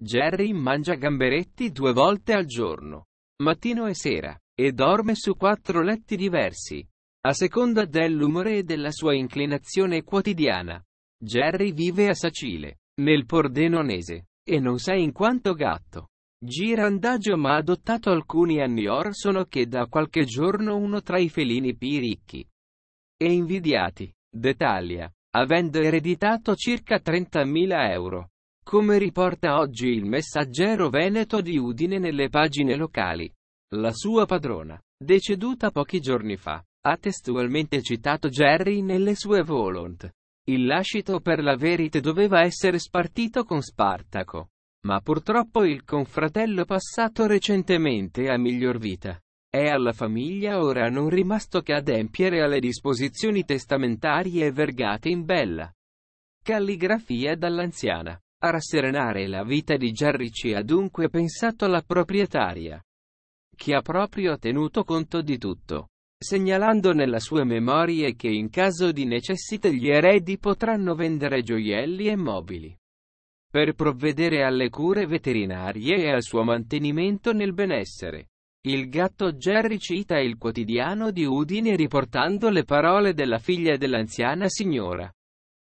Jerry mangia gamberetti due volte al giorno, mattino e sera, e dorme su quattro letti diversi. A seconda dell'umore e della sua inclinazione quotidiana, Jerry vive a Sacile, nel Pordenonese, e non sa in quanto gatto. Girandagio ma adottato alcuni anni or sono che da qualche giorno uno tra i felini più ricchi e invidiati d'Italia, avendo ereditato circa 30.000 euro. Come riporta oggi il messaggero veneto di Udine nelle pagine locali. La sua padrona, deceduta pochi giorni fa, ha testualmente citato Jerry nelle sue Volont. Il lascito per la Verite doveva essere spartito con Spartaco. Ma purtroppo il confratello passato recentemente a miglior vita. È alla famiglia ora non rimasto che adempiere alle disposizioni testamentarie e vergate in bella calligrafia dall'anziana. A rasserenare la vita di ci ha dunque pensato la proprietaria, che ha proprio tenuto conto di tutto, segnalando nella sua memoria che in caso di necessità gli eredi potranno vendere gioielli e mobili per provvedere alle cure veterinarie e al suo mantenimento nel benessere. Il gatto Jerry cita il quotidiano di Udine riportando le parole della figlia dell'anziana signora.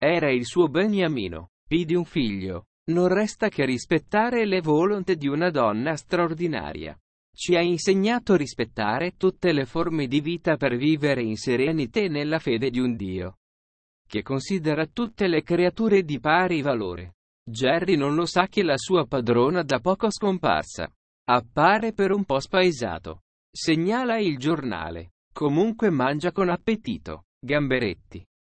Era il suo beniamino di un figlio. Non resta che rispettare le volontà di una donna straordinaria. Ci ha insegnato a rispettare tutte le forme di vita per vivere in serenità e nella fede di un Dio che considera tutte le creature di pari valore. Jerry non lo sa che la sua padrona da poco scomparsa. Appare per un po' spaesato. Segnala il giornale. Comunque mangia con appetito. Gamberetti.